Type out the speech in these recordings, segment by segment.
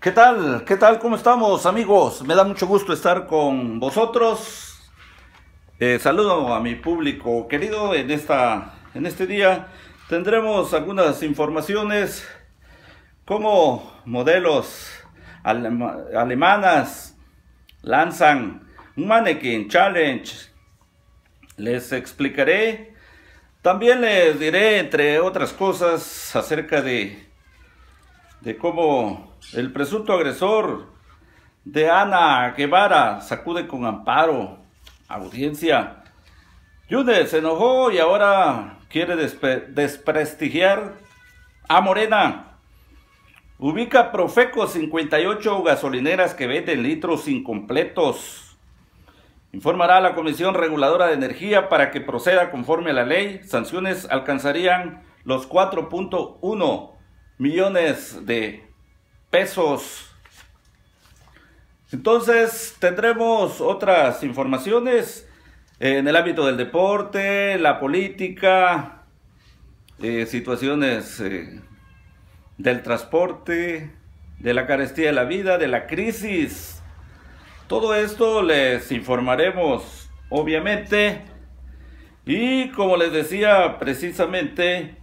¿Qué tal? ¿Qué tal? ¿Cómo estamos amigos? Me da mucho gusto estar con vosotros. Eh, saludo a mi público querido. En, esta, en este día tendremos algunas informaciones como modelos alemanas lanzan un mannequin challenge. Les explicaré. También les diré, entre otras cosas, acerca de, de cómo el presunto agresor de Ana Guevara sacude con amparo. Audiencia. Yunes se enojó y ahora quiere desprestigiar a Morena. Ubica Profeco 58 gasolineras que venden litros incompletos. Informará a la Comisión Reguladora de Energía para que proceda conforme a la ley. Sanciones alcanzarían los 4.1 millones de pesos. Entonces tendremos otras informaciones en el ámbito del deporte, la política, eh, situaciones eh, del transporte, de la carestía de la vida, de la crisis. Todo esto les informaremos, obviamente. Y como les decía precisamente,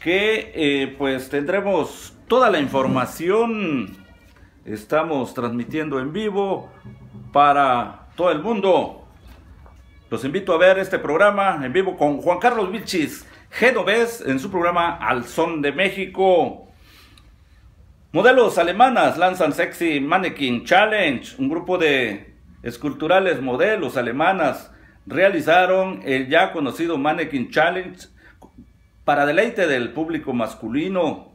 que eh, pues tendremos toda la información. Estamos transmitiendo en vivo para todo el mundo. Los invito a ver este programa en vivo con Juan Carlos Vilchis Genovés en su programa Al Son de México. Modelos alemanas lanzan Sexy Mannequin Challenge. Un grupo de esculturales modelos alemanas realizaron el ya conocido Mannequin Challenge para deleite del público masculino,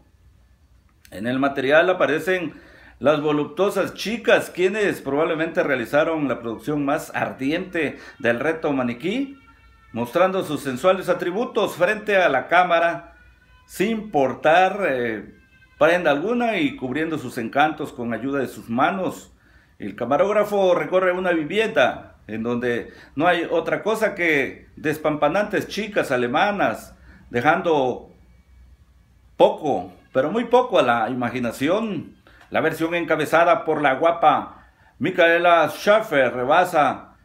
en el material aparecen las voluptuosas chicas, quienes probablemente realizaron la producción más ardiente del reto maniquí, mostrando sus sensuales atributos frente a la cámara, sin portar eh, prenda alguna y cubriendo sus encantos con ayuda de sus manos. El camarógrafo recorre una vivienda en donde no hay otra cosa que despampanantes chicas alemanas dejando poco, pero muy poco a la imaginación. La versión encabezada por la guapa Micaela Schaffer rebasa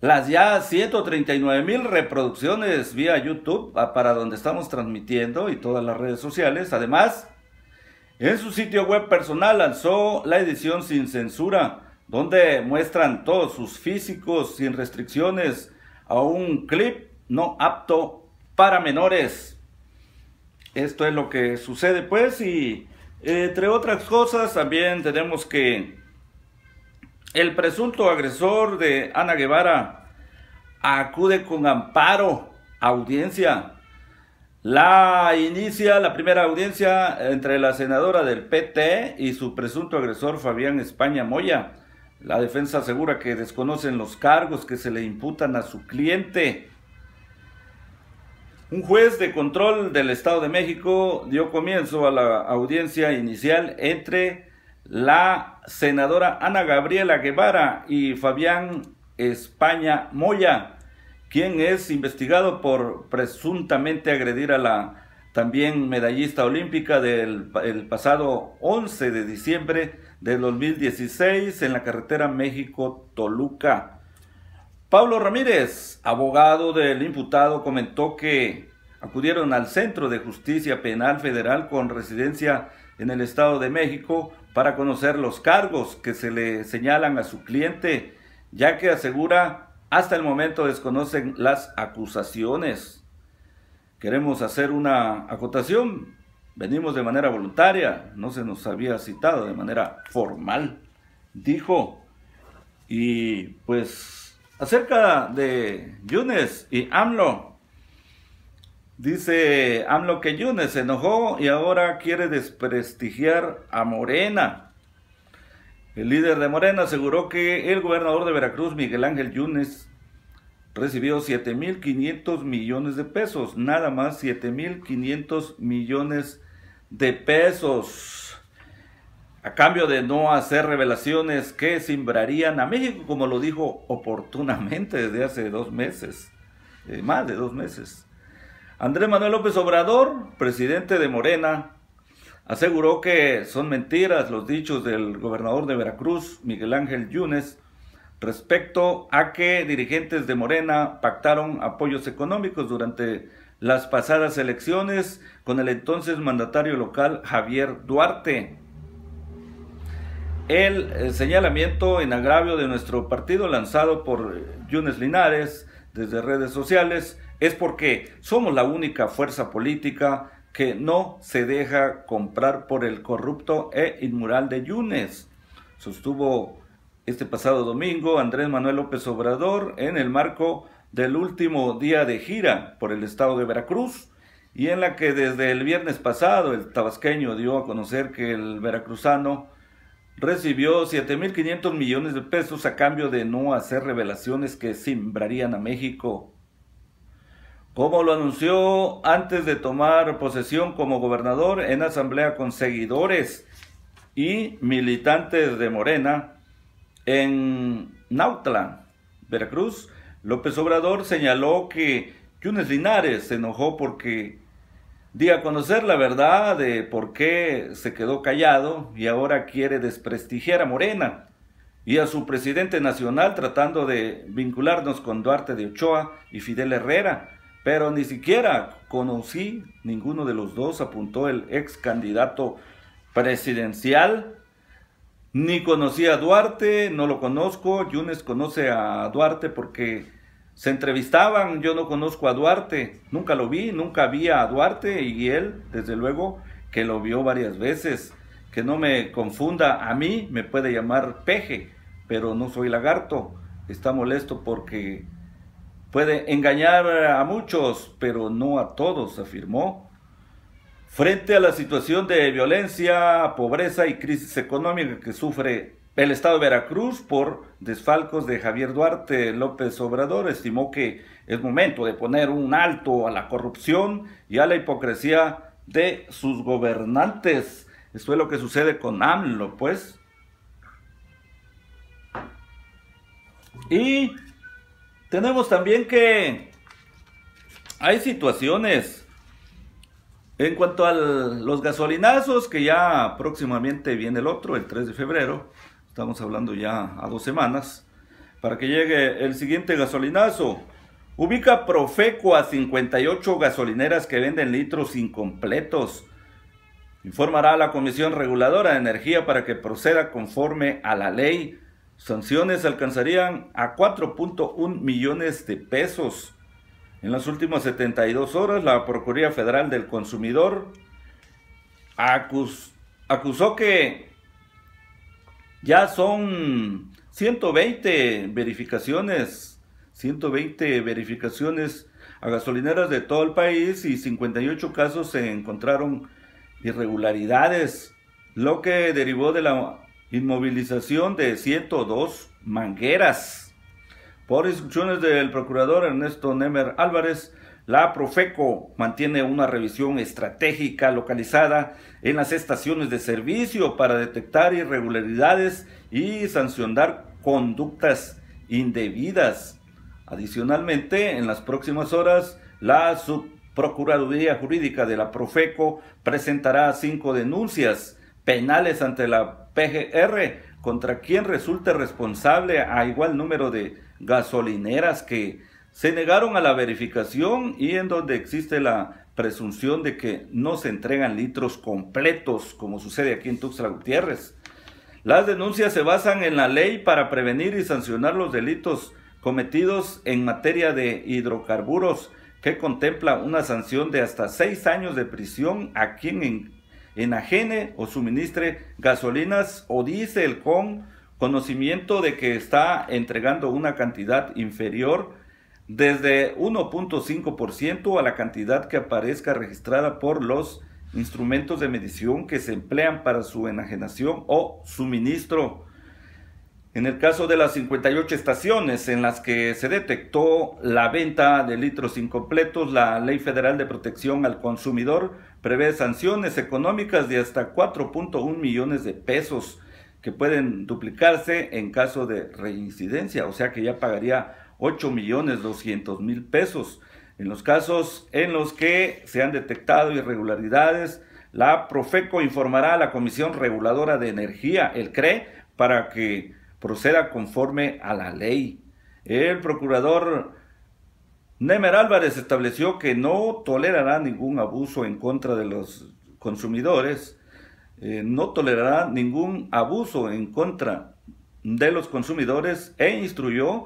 las ya 139 mil reproducciones vía YouTube ah, para donde estamos transmitiendo y todas las redes sociales. Además, en su sitio web personal lanzó la edición sin censura, donde muestran todos sus físicos sin restricciones a un clip no apto para menores. Esto es lo que sucede pues y entre otras cosas también tenemos que el presunto agresor de Ana Guevara acude con amparo a audiencia. La inicia la primera audiencia entre la senadora del PT y su presunto agresor Fabián España Moya. La defensa asegura que desconocen los cargos que se le imputan a su cliente un juez de control del Estado de México dio comienzo a la audiencia inicial entre la senadora Ana Gabriela Guevara y Fabián España Moya, quien es investigado por presuntamente agredir a la también medallista olímpica del pasado 11 de diciembre de 2016 en la carretera México-Toluca. Pablo Ramírez, abogado del imputado, comentó que acudieron al Centro de Justicia Penal Federal con residencia en el Estado de México para conocer los cargos que se le señalan a su cliente, ya que asegura hasta el momento desconocen las acusaciones. Queremos hacer una acotación. Venimos de manera voluntaria, no se nos había citado de manera formal, dijo. Y pues Acerca de Yunes y AMLO, dice AMLO que Yunes se enojó y ahora quiere desprestigiar a Morena. El líder de Morena aseguró que el gobernador de Veracruz, Miguel Ángel Yunes, recibió 7.500 millones de pesos, nada más 7.500 millones de pesos a cambio de no hacer revelaciones que simbrarían a México, como lo dijo oportunamente desde hace dos meses, eh, más de dos meses. Andrés Manuel López Obrador, presidente de Morena, aseguró que son mentiras los dichos del gobernador de Veracruz, Miguel Ángel Yunes, respecto a que dirigentes de Morena pactaron apoyos económicos durante las pasadas elecciones con el entonces mandatario local Javier Duarte el, eh, señalamiento en agravio de nuestro partido lanzado por eh, Yunes Linares desde redes sociales es porque somos la única fuerza política que no se deja comprar por el corrupto e inmoral de Yunes, sostuvo este pasado domingo Andrés Manuel López Obrador en el marco del último día de gira por el estado de Veracruz y en la que desde el viernes pasado el tabasqueño dio a conocer que el veracruzano recibió 7.500 millones de pesos a cambio de no hacer revelaciones que sembrarían a México. Como lo anunció antes de tomar posesión como gobernador en asamblea con seguidores y militantes de Morena en Nautla, Veracruz, López Obrador señaló que junes Linares se enojó porque di a conocer la verdad de por qué se quedó callado y ahora quiere desprestigiar a Morena y a su presidente nacional tratando de vincularnos con Duarte de Ochoa y Fidel Herrera, pero ni siquiera conocí ninguno de los dos, apuntó el ex candidato presidencial. Ni conocí a Duarte, no lo conozco, Yunes conoce a Duarte porque se entrevistaban, yo no conozco a Duarte, nunca lo vi, nunca vi a Duarte y él, desde luego, que lo vio varias veces. Que no me confunda, a mí me puede llamar peje, pero no soy lagarto. Está molesto porque puede engañar a muchos, pero no a todos, afirmó. Frente a la situación de violencia, pobreza y crisis económica que sufre el estado de Veracruz por desfalcos de Javier Duarte López Obrador estimó que es momento de poner un alto a la corrupción y a la hipocresía de sus gobernantes. Esto es lo que sucede con AMLO, pues. Y tenemos también que hay situaciones en cuanto a los gasolinazos, que ya próximamente viene el otro, el 3 de febrero estamos hablando ya a dos semanas, para que llegue el siguiente gasolinazo. Ubica Profeco a 58 gasolineras que venden litros incompletos. Informará a la Comisión Reguladora de Energía para que proceda conforme a la ley. Sanciones alcanzarían a 4.1 millones de pesos. En las últimas 72 horas, la Procuraduría Federal del Consumidor acusó que ya son 120 verificaciones, 120 verificaciones a gasolineras de todo el país y 58 casos se encontraron irregularidades, lo que derivó de la inmovilización de 102 mangueras. Por instrucciones del procurador Ernesto Nemer Álvarez, la Profeco mantiene una revisión estratégica localizada en las estaciones de servicio para detectar irregularidades y sancionar conductas indebidas. Adicionalmente, en las próximas horas, la Subprocuraduría Jurídica de la Profeco presentará cinco denuncias penales ante la PGR contra quien resulte responsable a igual número de gasolineras que se negaron a la verificación y en donde existe la presunción de que no se entregan litros completos, como sucede aquí en Tuxtla Gutiérrez. Las denuncias se basan en la ley para prevenir y sancionar los delitos cometidos en materia de hidrocarburos, que contempla una sanción de hasta seis años de prisión a quien enajene o suministre gasolinas o diésel con conocimiento de que está entregando una cantidad inferior desde 1.5% a la cantidad que aparezca registrada por los instrumentos de medición que se emplean para su enajenación o suministro. En el caso de las 58 estaciones en las que se detectó la venta de litros incompletos, la Ley Federal de Protección al Consumidor prevé sanciones económicas de hasta 4.1 millones de pesos que pueden duplicarse en caso de reincidencia, o sea que ya pagaría 8 millones mil pesos. En los casos en los que se han detectado irregularidades, la Profeco informará a la Comisión Reguladora de Energía, el CRE, para que proceda conforme a la ley. El procurador Nemer Álvarez estableció que no tolerará ningún abuso en contra de los consumidores, eh, no tolerará ningún abuso en contra de los consumidores e instruyó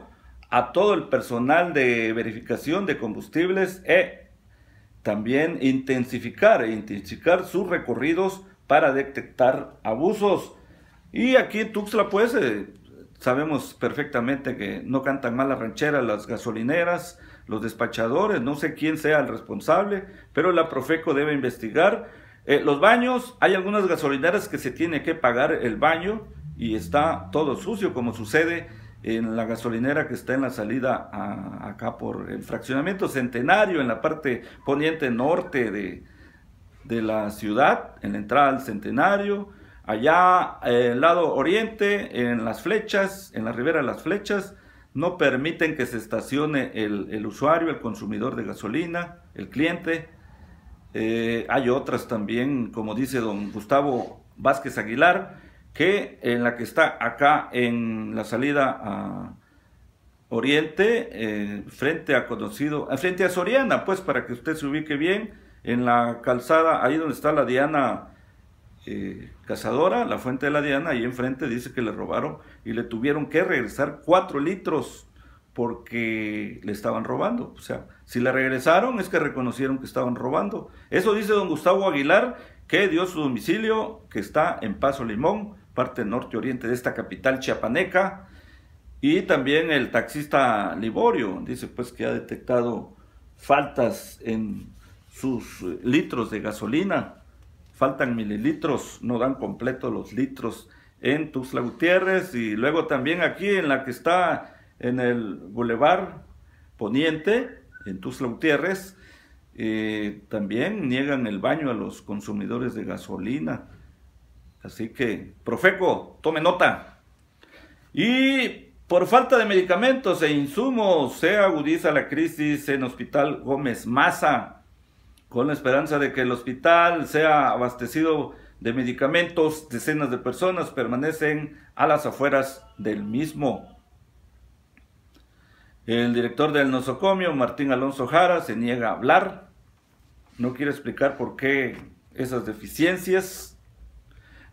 a todo el personal de verificación de combustibles e también intensificar, e intensificar sus recorridos para detectar abusos. Y aquí en Tuxtla, pues, eh, sabemos perfectamente que no cantan mal la ranchera. las gasolineras, los despachadores, no sé quién sea el responsable, pero la Profeco debe investigar. Eh, los baños, hay algunas gasolineras que se tiene que pagar el baño y está todo sucio, como sucede en la gasolinera que está en la salida acá por el fraccionamiento centenario, en la parte poniente norte de, la ciudad, en la entrada al centenario, allá eh, el lado oriente, en las flechas, en la ribera de las flechas, no permiten que se estacione el, usuario, el consumidor de gasolina, el cliente. Eh, hay otras también, como dice don Gustavo Vázquez Aguilar, que en la que está acá en la salida a Oriente, eh, frente a conocido, eh, frente a Soriana, pues para que usted se ubique bien, en la calzada, ahí donde está la Diana eh, Cazadora, la fuente de la Diana, ahí enfrente dice que le robaron y le tuvieron que regresar cuatro litros porque le estaban robando. O sea, si le regresaron es que reconocieron que estaban robando. Eso dice don Gustavo Aguilar, que dio su domicilio, que está en Paso Limón, parte norte-oriente de esta capital chiapaneca. Y también el taxista Liborio dice pues que ha detectado faltas en sus eh, litros de gasolina, faltan mililitros, no dan completo los litros en Tuxtla Gutiérrez y luego también aquí en la que está en el Boulevard Poniente, en Tuxtla Gutiérrez, eh, también niegan el baño a los consumidores de gasolina. Así que, Profeco, tome nota. Y por falta de medicamentos e insumos se agudiza la crisis en Hospital Gómez Maza, con la esperanza de que el hospital sea abastecido de medicamentos. Decenas de personas permanecen a las afueras del mismo. El director del nosocomio, Martín Alonso Jara, se niega a hablar, no quiere explicar por qué esas deficiencias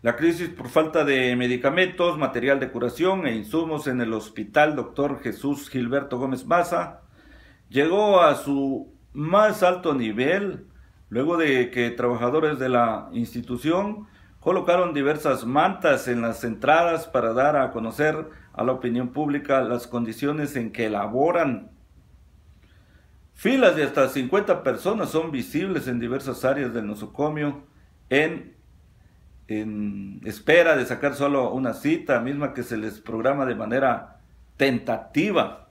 la crisis por falta de medicamentos, material de curación e insumos en el hospital Dr. Jesús Gilberto Gómez Maza llegó a su más alto nivel luego de que trabajadores de la institución colocaron diversas mantas en las entradas para dar a conocer a la opinión pública las condiciones en que laboran. Filas de hasta 50 personas son visibles en diversas áreas del nosocomio en en espera de sacar solo una cita, misma que se les programa de manera tentativa.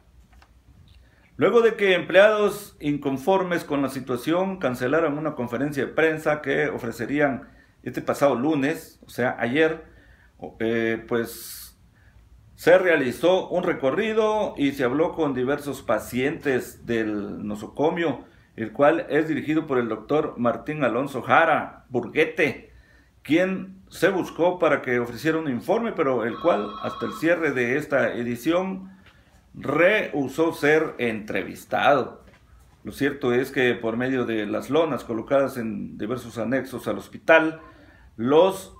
Luego de que empleados inconformes con la situación cancelaron una conferencia de prensa que ofrecerían este pasado lunes, o sea, ayer, eh, pues se realizó un recorrido y se habló con diversos pacientes del nosocomio, el cual es dirigido por el doctor Martín Alonso Jara Burguete, quien se buscó para que ofreciera un informe, pero el cual hasta el cierre de esta edición rehusó ser entrevistado. Lo cierto es que por medio de las lonas colocadas en diversos anexos al hospital, los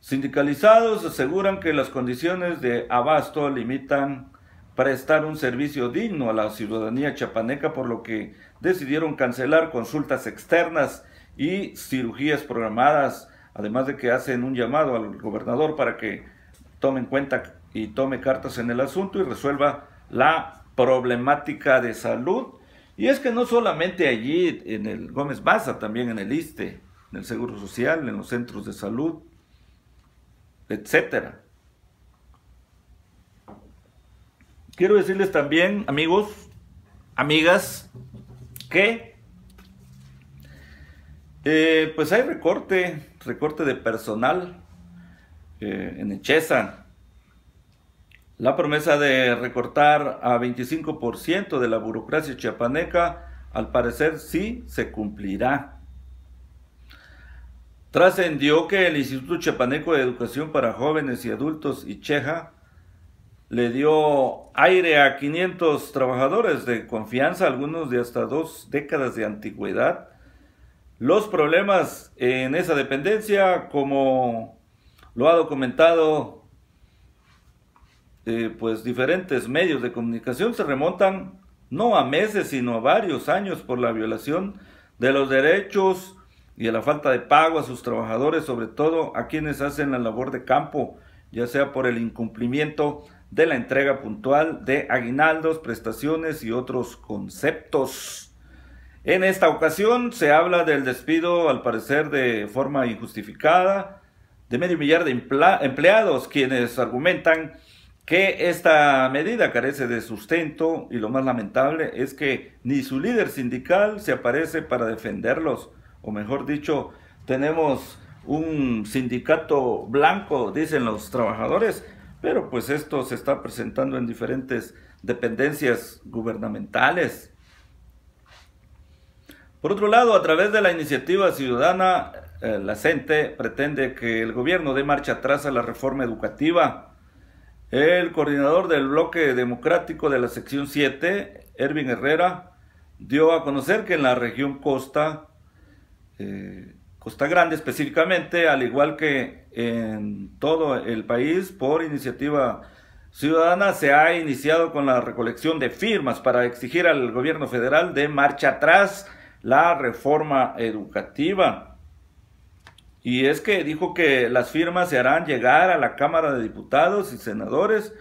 sindicalizados aseguran que las condiciones de abasto limitan prestar un servicio digno a la ciudadanía chapaneca, por lo que decidieron cancelar consultas externas y cirugías programadas además de que hacen un llamado al gobernador para que tome en cuenta y tome cartas en el asunto y resuelva la problemática de salud. Y es que no solamente allí en el Gómez Baza, también en el ISTE, en el Seguro Social, en los centros de salud, etcétera. Quiero decirles también, amigos, amigas, que eh, pues hay recorte recorte de personal eh, en Echeza. La promesa de recortar a 25% de la burocracia chiapaneca, al parecer sí se cumplirá. Trascendió que el Instituto Chiapaneco de Educación para Jóvenes y Adultos y Cheja le dio aire a 500 trabajadores de confianza, algunos de hasta dos décadas de antigüedad, los problemas en esa dependencia, como lo ha documentado eh, pues diferentes medios de comunicación, se remontan no a meses, sino a varios años por la violación de los derechos y a la falta de pago a sus trabajadores, sobre todo a quienes hacen la labor de campo, ya sea por el incumplimiento de la entrega puntual de aguinaldos, prestaciones y otros conceptos. En esta ocasión se habla del despido, al parecer de forma injustificada, de medio millar de empleados, quienes argumentan que esta medida carece de sustento y lo más lamentable es que ni su líder sindical se aparece para defenderlos, o mejor dicho, tenemos un sindicato blanco, dicen los trabajadores, pero pues esto se está presentando en diferentes dependencias gubernamentales, por otro lado, a través de la iniciativa ciudadana, eh, la CENTE pretende que el gobierno dé marcha atrás a la reforma educativa. El coordinador del bloque democrático de la sección 7, Ervin Herrera, dio a conocer que en la región Costa, eh, Costa Grande específicamente, al igual que en todo el país, por iniciativa ciudadana, se ha iniciado con la recolección de firmas para exigir al gobierno federal de marcha atrás la reforma educativa. Y es que dijo que las firmas se harán llegar a la Cámara de Diputados y Senadores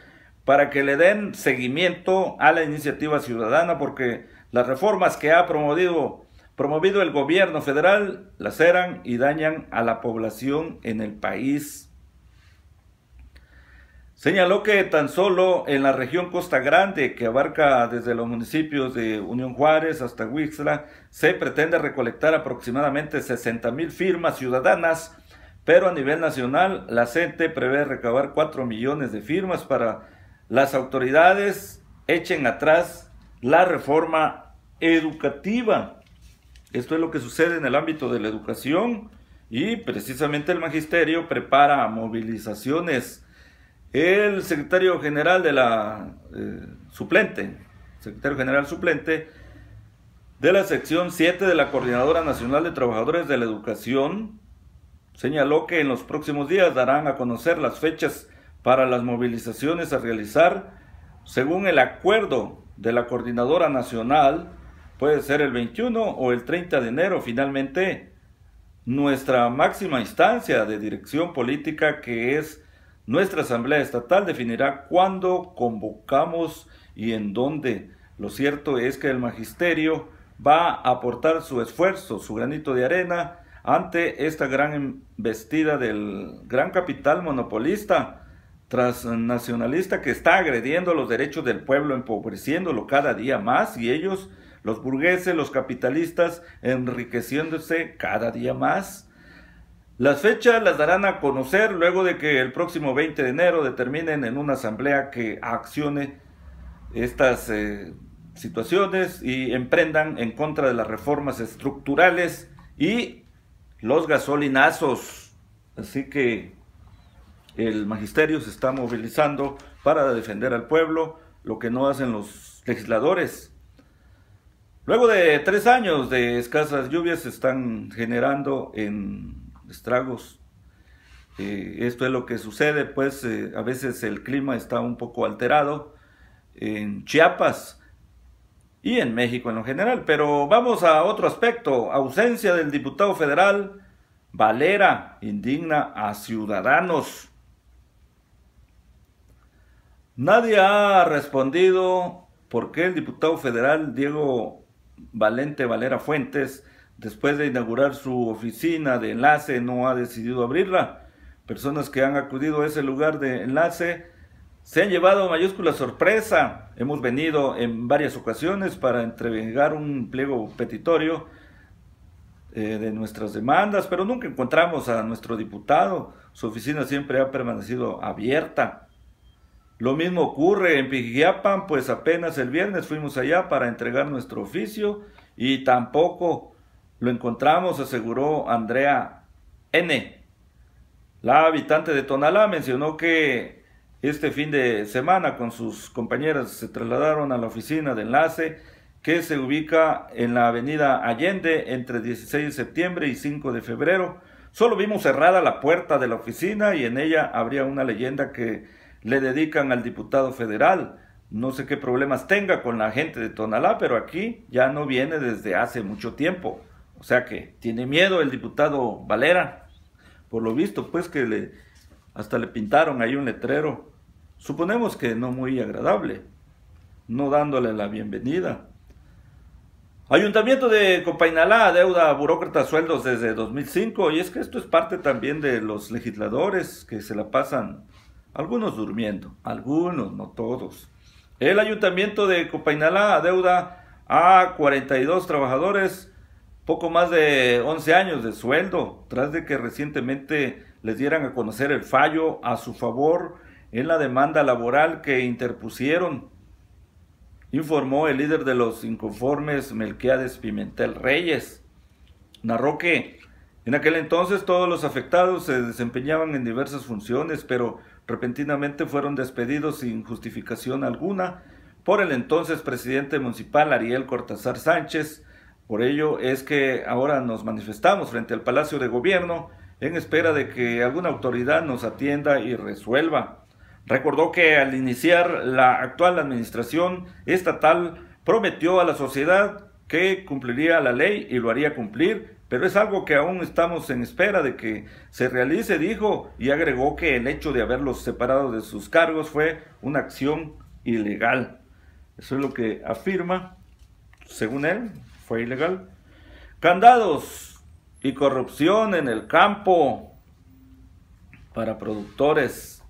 para que le den seguimiento a la iniciativa ciudadana, porque las reformas que ha promovido, promovido el gobierno federal laceran y dañan a la población en el país. Señaló que tan solo en la región Costa Grande, que abarca desde los municipios de Unión Juárez hasta Huixla, se pretende recolectar aproximadamente 60 mil firmas ciudadanas, pero a nivel nacional la CENTE prevé recabar 4 millones de firmas para las autoridades echen atrás la reforma educativa. Esto es lo que sucede en el ámbito de la educación y precisamente el magisterio prepara movilizaciones el secretario general de la eh, suplente, secretario general suplente de la sección 7 de la Coordinadora Nacional de Trabajadores de la Educación, señaló que en los próximos días darán a conocer las fechas para las movilizaciones a realizar según el acuerdo de la Coordinadora Nacional, puede ser el 21 o el 30 de enero finalmente. Nuestra máxima instancia de dirección política que es nuestra Asamblea Estatal definirá cuándo convocamos y en dónde. Lo cierto es que el magisterio va a aportar su esfuerzo, su granito de arena ante esta gran embestida del gran capital monopolista transnacionalista que está agrediendo los derechos del pueblo, empobreciéndolo cada día más y ellos, los burgueses, los capitalistas, enriqueciéndose cada día más. Las fechas las darán a conocer luego de que el próximo 20 de enero determinen en una asamblea que accione estas eh, situaciones y emprendan en contra de las reformas estructurales y los gasolinazos. Así que el magisterio se está movilizando para defender al pueblo, lo que no hacen los legisladores. Luego de tres años de escasas lluvias se están generando en estragos. Eh, esto es lo que sucede, pues eh, a veces el clima está un poco alterado en Chiapas y en México en lo general. Pero vamos a otro aspecto, ausencia del diputado federal Valera indigna a ciudadanos. Nadie ha respondido por qué el diputado federal Diego Valente Valera Fuentes después de inaugurar su oficina de enlace, no ha decidido abrirla. Personas que han acudido a ese lugar de enlace se han llevado mayúscula sorpresa. Hemos venido en varias ocasiones para entregar un pliego petitorio eh, de nuestras demandas, pero nunca encontramos a nuestro diputado. Su oficina siempre ha permanecido abierta. Lo mismo ocurre en Pijiapan, pues apenas el viernes fuimos allá para entregar nuestro oficio y tampoco lo encontramos, aseguró Andrea N. La habitante de Tonalá mencionó que este fin de semana con sus compañeras se trasladaron a la oficina de enlace que se ubica en la avenida Allende entre 16 de septiembre y 5 de febrero. Solo vimos cerrada la puerta de la oficina y en ella habría una leyenda que le dedican al diputado federal. No sé qué problemas tenga con la gente de Tonalá, pero aquí ya no viene desde hace mucho tiempo. O sea que tiene miedo el diputado Valera. Por lo visto, pues que le, hasta le pintaron ahí un letrero. Suponemos que no muy agradable, no dándole la bienvenida. Ayuntamiento de Copainalá deuda a sueldos desde 2005 y es que esto es parte también de los legisladores que se la pasan, algunos durmiendo, algunos, no todos. El Ayuntamiento de Copainalá deuda a 42 trabajadores poco más de 11 años de sueldo, tras de que recientemente les dieran a conocer el fallo a su favor en la demanda laboral que interpusieron, informó el líder de los inconformes Melquiades Pimentel Reyes. Narró que en aquel entonces todos los afectados se desempeñaban en diversas funciones, pero repentinamente fueron despedidos sin justificación alguna por el entonces presidente municipal Ariel Cortázar Sánchez, por ello es que ahora nos manifestamos frente al Palacio de Gobierno en espera de que alguna autoridad nos atienda y resuelva. Recordó que al iniciar la actual administración estatal prometió a la sociedad que cumpliría la ley y lo haría cumplir, pero es algo que aún estamos en espera de que se realice, dijo, y agregó que el hecho de haberlos separado de sus cargos fue una acción ilegal. Eso es lo que afirma, según él, fue ilegal. Candados y corrupción en el campo para productores.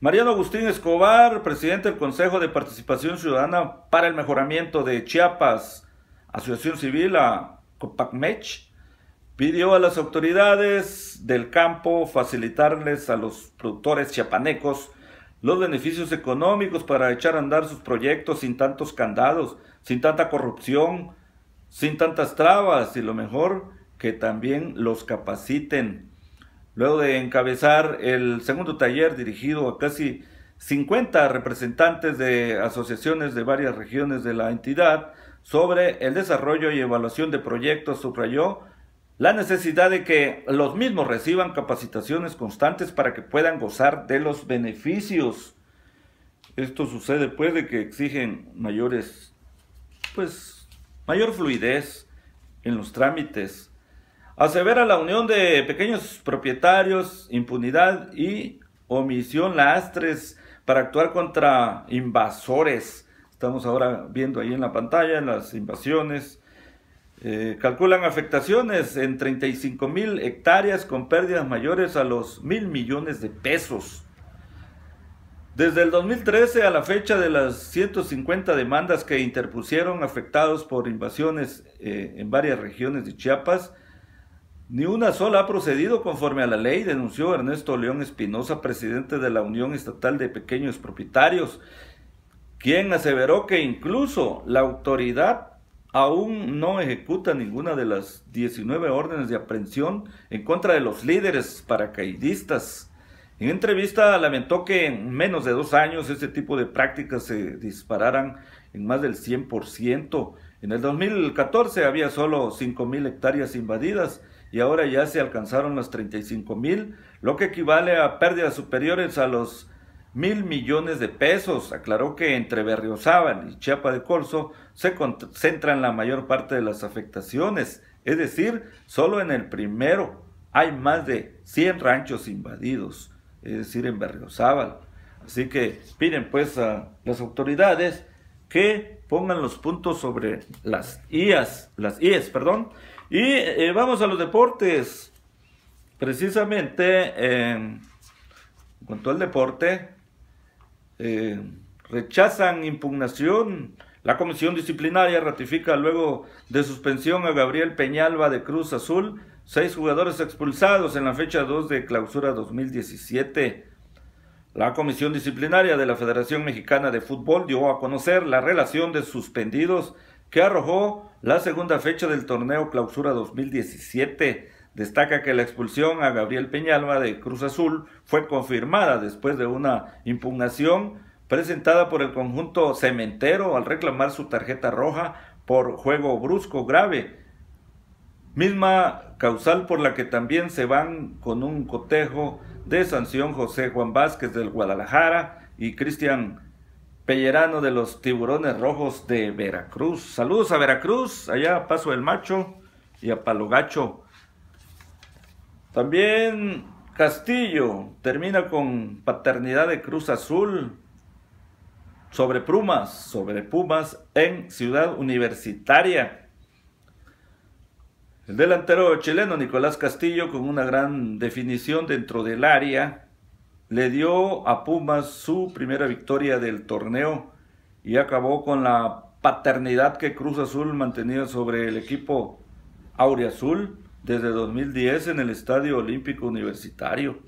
Mariano Agustín Escobar, presidente del Consejo de Participación Ciudadana para el Mejoramiento de Chiapas, Asociación Civil, a Copacmech, pidió a las autoridades del campo facilitarles a los productores chiapanecos los beneficios económicos para echar a andar sus proyectos sin tantos candados, sin tanta corrupción, sin tantas trabas y lo mejor que también los capaciten. Luego de encabezar el segundo taller dirigido a casi 50 representantes de asociaciones de varias regiones de la entidad sobre el desarrollo y evaluación de proyectos, subrayó la necesidad de que los mismos reciban capacitaciones constantes para que puedan gozar de los beneficios. Esto sucede pues de que exigen mayores pues mayor fluidez en los trámites, asevera la unión de pequeños propietarios, impunidad y omisión lastres para actuar contra invasores. Estamos ahora viendo ahí en la pantalla las invasiones. Eh, calculan afectaciones en 35 mil hectáreas con pérdidas mayores a los mil millones de pesos. Desde el 2013 a la fecha de las 150 demandas que interpusieron afectados por invasiones eh, en varias regiones de Chiapas, ni una sola ha procedido conforme a la ley, denunció Ernesto León Espinosa, presidente de la Unión Estatal de Pequeños Propietarios, quien aseveró que incluso la autoridad aún no ejecuta ninguna de las 19 órdenes de aprehensión en contra de los líderes paracaidistas en entrevista lamentó que en menos de dos años este tipo de prácticas se dispararan en más del 100%. En el 2014 había solo mil hectáreas invadidas y ahora ya se alcanzaron las mil, lo que equivale a pérdidas superiores a los mil millones de pesos. Aclaró que entre Berriozábal y Chiapa de Corzo se concentran la mayor parte de las afectaciones, es decir, solo en el primero hay más de 100 ranchos invadidos es decir, en Berriozábal. Así que piden pues a ah, las autoridades que pongan los puntos sobre las IAS, las IES, perdón. Y eh, vamos a los deportes. Precisamente en cuanto al deporte, eh, rechazan impugnación. La comisión disciplinaria ratifica luego de suspensión a Gabriel Peñalba de Cruz Azul Seis jugadores expulsados en la fecha 2 de clausura 2017. La Comisión Disciplinaria de la Federación Mexicana de Fútbol dio a conocer la relación de suspendidos que arrojó la segunda fecha del torneo clausura 2017. Destaca que la expulsión a Gabriel Peñalba de Cruz Azul fue confirmada después de una impugnación presentada por el conjunto cementero al reclamar su tarjeta roja por juego brusco grave misma causal por la que también se van con un cotejo de sanción José Juan Vázquez del Guadalajara y Cristian Pellerano de los Tiburones Rojos de Veracruz. Saludos a Veracruz, allá Paso del Macho y a Palogacho. También Castillo termina con paternidad de Cruz Azul sobre Pumas, sobre Pumas en Ciudad Universitaria. El delantero chileno Nicolás Castillo, con una gran definición dentro del área, le dio a Pumas su primera victoria del torneo y acabó con la paternidad que Cruz Azul mantenía sobre el equipo Azul desde 2010 en el Estadio Olímpico Universitario.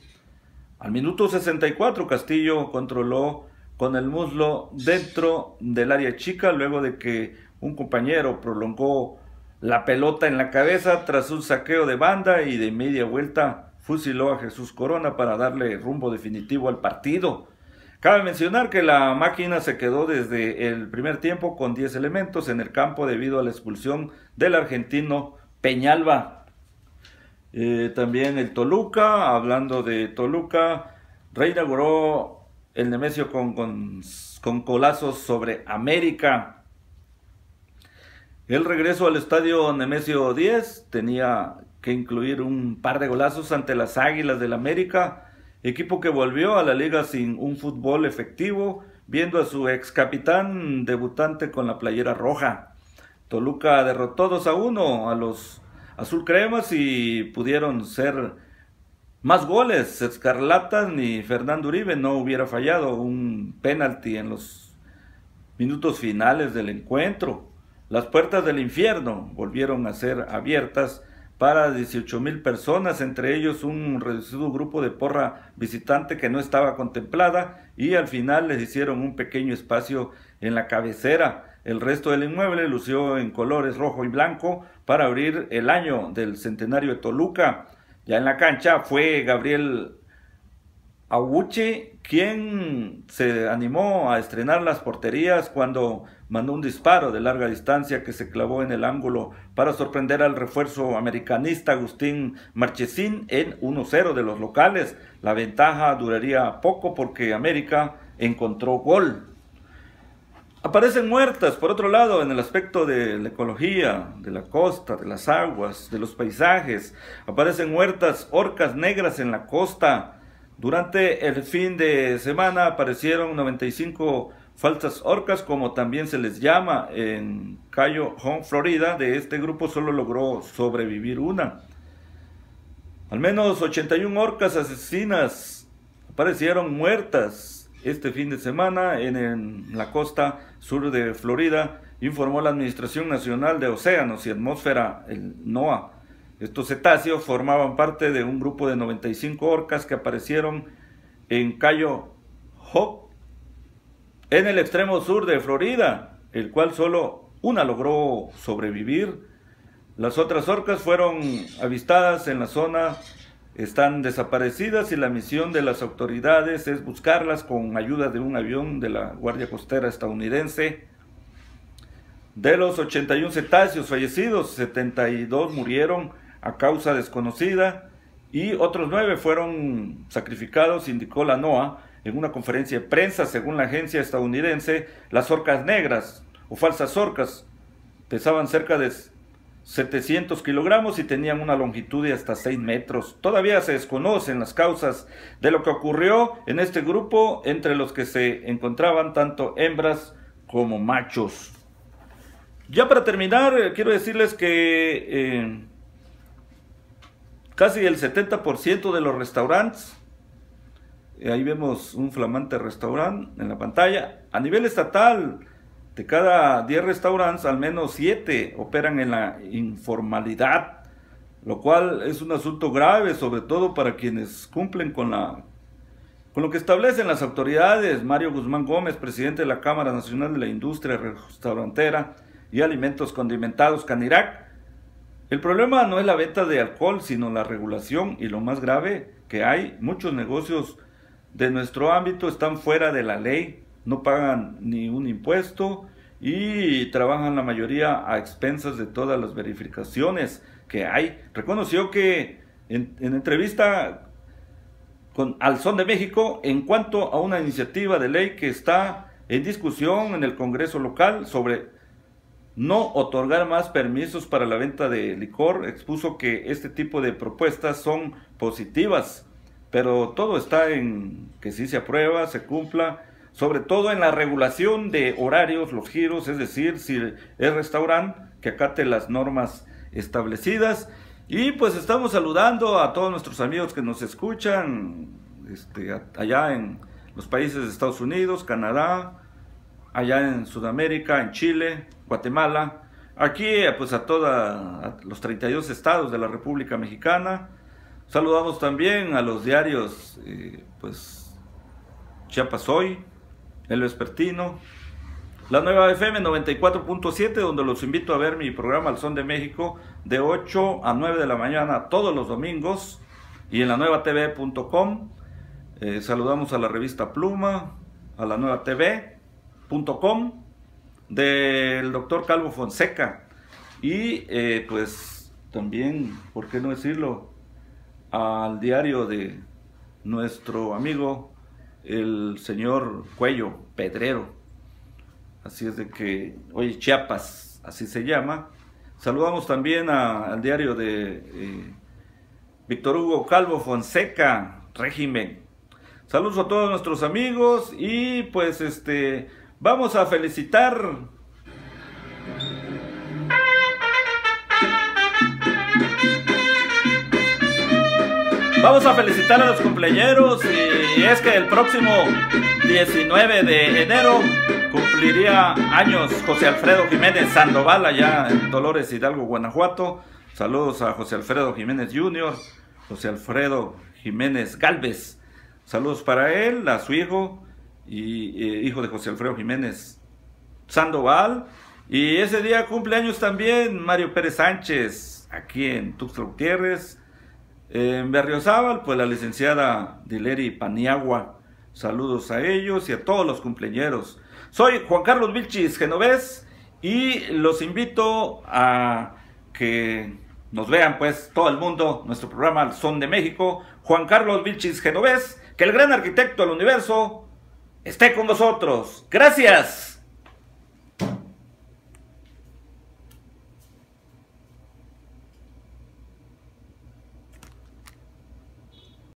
Al minuto 64 Castillo controló con el muslo dentro del área chica luego de que un compañero prolongó la pelota en la cabeza tras un saqueo de banda y de media vuelta fusiló a Jesús Corona para darle rumbo definitivo al partido. Cabe mencionar que la máquina se quedó desde el primer tiempo con 10 elementos en el campo debido a la expulsión del argentino Peñalba. Eh, también el Toluca, hablando de Toluca, reinauguró el Nemesio con, con colazos sobre América. El regreso al estadio Nemesio 10 tenía que incluir un par de golazos ante las Águilas del América, equipo que volvió a la liga sin un fútbol efectivo, viendo a su ex capitán debutante con la playera roja. Toluca derrotó 2 a 1 a los Azul Cremas y pudieron ser más goles. Escarlata ni Fernando Uribe no hubiera fallado un penalti en los minutos finales del encuentro. Las puertas del infierno volvieron a ser abiertas para 18 mil personas, entre ellos un reducido grupo de porra visitante que no estaba contemplada y al final les hicieron un pequeño espacio en la cabecera. El resto del inmueble lució en colores rojo y blanco para abrir el año del centenario de Toluca. Ya en la cancha fue Gabriel Aguche quien se animó a estrenar las porterías cuando mandó un disparo de larga distancia que se clavó en el ángulo para sorprender al refuerzo americanista Agustín Marchesín en 1-0 de los locales. La ventaja duraría poco porque América encontró gol. Aparecen muertas, por otro lado, en el aspecto de la ecología, de la costa, de las aguas, de los paisajes. Aparecen muertas orcas negras en la costa. Durante el fin de semana aparecieron 95 Falsas orcas, como también se les llama en Cayo Hong, Florida, de este grupo solo logró sobrevivir una. Al menos 81 orcas asesinas aparecieron muertas este fin de semana en, la costa sur de Florida, informó la Administración Nacional de Océanos y Atmósfera, el NOAA. Estos cetáceos formaban parte de un grupo de 95 orcas que aparecieron en Cayo Hong en el extremo sur de Florida, el cual solo una logró sobrevivir. Las otras orcas fueron avistadas en la zona, están desaparecidas y la misión de las autoridades es buscarlas con ayuda de un avión de la Guardia Costera estadounidense. De los 81 cetáceos fallecidos, 72 murieron a causa desconocida y otros 9 fueron sacrificados, indicó la NOAA, en una conferencia de prensa, según la agencia estadounidense, las orcas negras o falsas orcas pesaban cerca de 700 kilogramos y tenían una longitud de hasta 6 metros. Todavía se desconocen las causas de lo que ocurrió en este grupo entre los que se encontraban tanto hembras como machos. Ya para terminar, eh, quiero decirles que eh, casi el 70% de los restaurantes eh, ahí vemos un flamante restaurante en la pantalla. A nivel estatal, de cada 10 restaurantes, al menos 7 operan en la informalidad, lo cual es un asunto grave, sobre todo para quienes cumplen con la con lo que establecen las autoridades, Mario Guzmán Gómez, presidente de la Cámara Nacional de la Industria Restaurantera y Alimentos Condimentados, Canirac, el problema no es la venta de alcohol, sino la regulación y lo más grave que hay, muchos negocios de nuestro ámbito, están fuera de la ley, no pagan ni un impuesto y trabajan la mayoría a expensas de todas las verificaciones que hay. Reconoció que en, entrevista con Alzón de México en cuanto a una iniciativa de ley que está en discusión en el Congreso local sobre no otorgar más permisos para la venta de licor, expuso que este tipo de propuestas son positivas pero todo está en que sí se aprueba, se cumpla, sobre todo en la regulación de horarios, los giros, es decir, si es restaurante, que acate las normas establecidas. Y pues estamos saludando a todos nuestros amigos que nos escuchan este, allá en los países de Estados Unidos, Canadá, allá en Sudamérica, en Chile, Guatemala, aquí pues a todos los 32 estados de la República Mexicana, Saludamos también a los diarios, eh, pues Chiapas Hoy, El Vespertino, la nueva FM 94.7, donde los invito a ver mi programa El Son de México de 8 a 9 de la mañana todos los domingos y en la nueva TV.com. Eh, saludamos a la revista Pluma, a la nueva TV.com del doctor Calvo Fonseca y eh, pues también, ¿por qué no decirlo? al diario de nuestro amigo el señor Cuello Pedrero. Así es de que, oye, Chiapas, así se llama. Saludamos también al diario de eh, Víctor Hugo Calvo Fonseca, régimen. Saludos a todos nuestros amigos y pues este, vamos a felicitar Vamos a felicitar a los cumpleaños y es que el próximo 19 de enero cumpliría años José Alfredo Jiménez Sandoval allá en Dolores Hidalgo, Guanajuato. Saludos a José Alfredo Jiménez Jr., José Alfredo Jiménez Galvez. Saludos para él, a su hijo y eh, hijo de José Alfredo Jiménez Sandoval. Y ese día cumpleaños también Mario Pérez Sánchez, aquí en Tuxtla Gutiérrez. En Berriozábal, pues la licenciada Dileri Paniagua. Saludos a ellos y a todos los cumpleaños. Soy Juan Carlos Vilchis Genovés y los invito a que nos vean pues todo el mundo, nuestro programa Son de México, Juan Carlos Vilchis Genovés, que el gran arquitecto del universo esté con nosotros. Gracias.